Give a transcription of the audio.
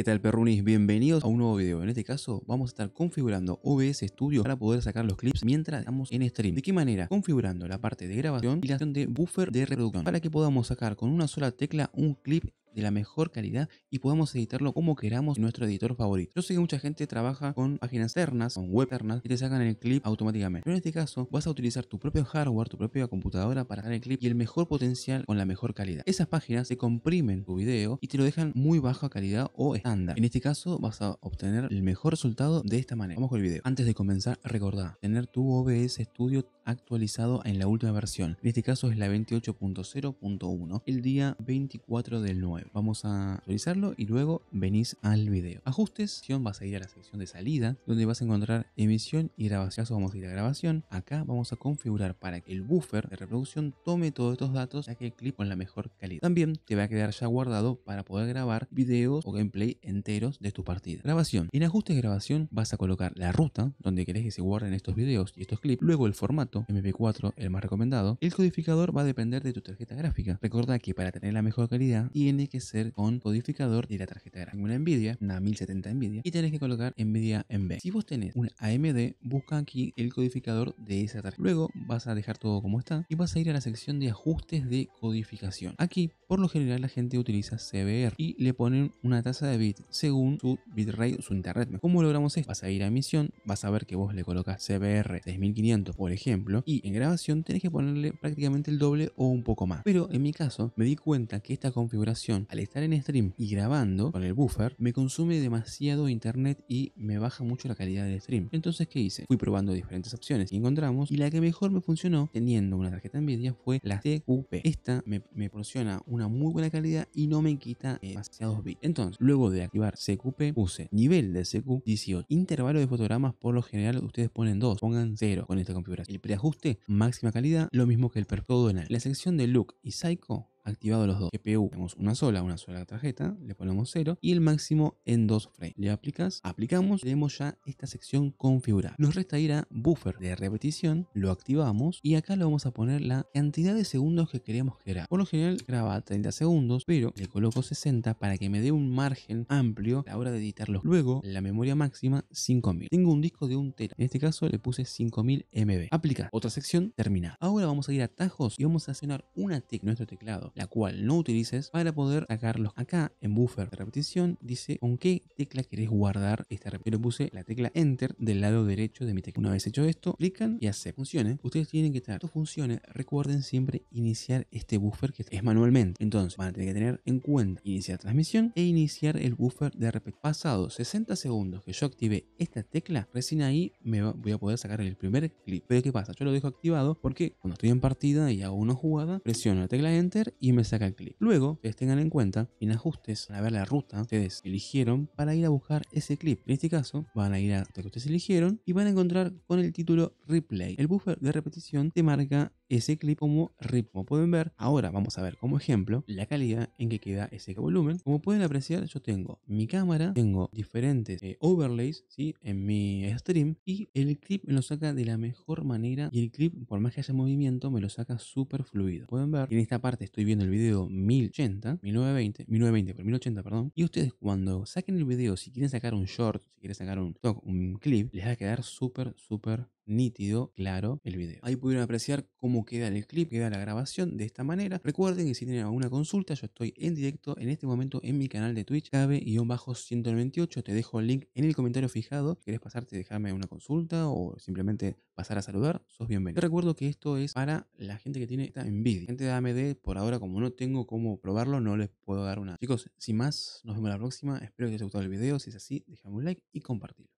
¿Qué tal perrunis? Bienvenidos a un nuevo video. En este caso vamos a estar configurando OBS Studio para poder sacar los clips mientras estamos en stream. ¿De qué manera? Configurando la parte de grabación y la acción de buffer de reproducción para que podamos sacar con una sola tecla un clip de la mejor calidad y podamos editarlo como queramos en nuestro editor favorito. Yo sé que mucha gente trabaja con páginas externas, con web externas, y te sacan el clip automáticamente. Pero en este caso vas a utilizar tu propio hardware, tu propia computadora para sacar el clip y el mejor potencial con la mejor calidad. Esas páginas se comprimen tu video y te lo dejan muy baja calidad o estándar. En este caso vas a obtener el mejor resultado de esta manera. Vamos con el video. Antes de comenzar, recordá tener tu OBS Studio actualizado en la última versión. En este caso es la 28.0.1 el día 24 del 9. Vamos a actualizarlo y luego venís al video. Ajustes, vas a ir a la sección de salida, donde vas a encontrar emisión y grabación. vamos a ir a grabación. Acá vamos a configurar para que el buffer de reproducción tome todos estos datos, ya que el clip con la mejor calidad. También te va a quedar ya guardado para poder grabar videos o gameplay enteros de tu partida. Grabación. En ajustes de grabación vas a colocar la ruta donde querés que se guarden estos videos y estos clips, luego el formato MP4, el más recomendado. El codificador va a depender de tu tarjeta gráfica. Recuerda que para tener la mejor calidad tiene que ser con codificador de la tarjeta de Una NVIDIA, una 1070 NVIDIA, y tenés que colocar NVIDIA B. Si vos tenés una AMD, busca aquí el codificador de esa tarjeta. Luego vas a dejar todo como está y vas a ir a la sección de ajustes de codificación. Aquí, por lo general, la gente utiliza CBR y le ponen una tasa de bit según su bitrate su internet. ¿Cómo logramos esto? Vas a ir a emisión, vas a ver que vos le colocas CBR 3500 por ejemplo, y en grabación tenés que ponerle prácticamente el doble o un poco más. Pero en mi caso, me di cuenta que esta configuración al estar en stream y grabando con el buffer, me consume demasiado internet y me baja mucho la calidad del stream. Entonces, ¿qué hice? Fui probando diferentes opciones y encontramos, y la que mejor me funcionó teniendo una tarjeta Nvidia fue la TQP. Esta me, proporciona una muy buena calidad y no me quita eh, demasiados bits. Entonces, luego de activar CQP, puse nivel de CQ 18, intervalo de fotogramas, por lo general ustedes ponen 2, pongan 0 con esta configuración. El preajuste, máxima calidad, lo mismo que el todo en La sección de look y psycho activado los dos. GPU, tenemos una sola, una sola tarjeta, le ponemos 0 y el máximo en 2 frames. Le aplicas, aplicamos, tenemos ya esta sección configurada. Nos resta ir a buffer de repetición, lo activamos y acá le vamos a poner la cantidad de segundos que queremos que Por lo general graba 30 segundos, pero le coloco 60 para que me dé un margen amplio a la hora de editarlos. Luego, la memoria máxima 5000. Tengo un disco de un tera. En este caso le puse 5000 MB. Aplica. Otra sección terminada. Ahora vamos a ir a tajos y vamos a accionar una TIC, nuestro teclado la cual no utilices para poder sacarlos. Acá en buffer de repetición dice con qué tecla querés guardar esta repetición. puse la tecla enter del lado derecho de mi tecla. Una vez hecho esto, clican y hace funciones. Ustedes tienen que estar, esto funciones recuerden siempre iniciar este buffer que es manualmente. Entonces van a tener que tener en cuenta iniciar transmisión e iniciar el buffer de repetición. Pasado 60 segundos que yo active esta tecla, recién ahí me voy a poder sacar el primer clip. Pero ¿qué pasa? Yo lo dejo activado porque cuando estoy en partida y hago una jugada, presiono la tecla enter y me saca el clip. Luego, ustedes tengan en cuenta, en ajustes, van a ver la ruta que ustedes eligieron para ir a buscar ese clip. En este caso, van a ir a lo que ustedes eligieron y van a encontrar con el título replay. El buffer de repetición te marca ese clip como rip. Como pueden ver, ahora vamos a ver como ejemplo la calidad en que queda ese volumen. Como pueden apreciar, yo tengo mi cámara, tengo diferentes eh, overlays ¿sí? en mi stream y el clip me lo saca de la mejor manera y el clip, por más que haya movimiento, me lo saca súper fluido. Pueden ver, en esta parte estoy en el video 1080, 1920, 1920 por 1080, perdón. Y ustedes cuando saquen el video, si quieren sacar un short, si quieren sacar un, un clip, les va a quedar súper, súper nítido, claro, el video. Ahí pudieron apreciar cómo queda el clip, queda la grabación de esta manera. Recuerden que si tienen alguna consulta, yo estoy en directo en este momento en mi canal de Twitch, cabe-198. Te dejo el link en el comentario fijado. Si pasarte, dejarme una consulta o simplemente pasar a saludar, sos bienvenido. Te recuerdo que esto es para la gente que tiene esta envidia. Gente de AMD, por ahora, como no tengo cómo probarlo, no les puedo dar una. Chicos, sin más, nos vemos la próxima. Espero que les haya gustado el video. Si es así, déjame un like y compartirlo.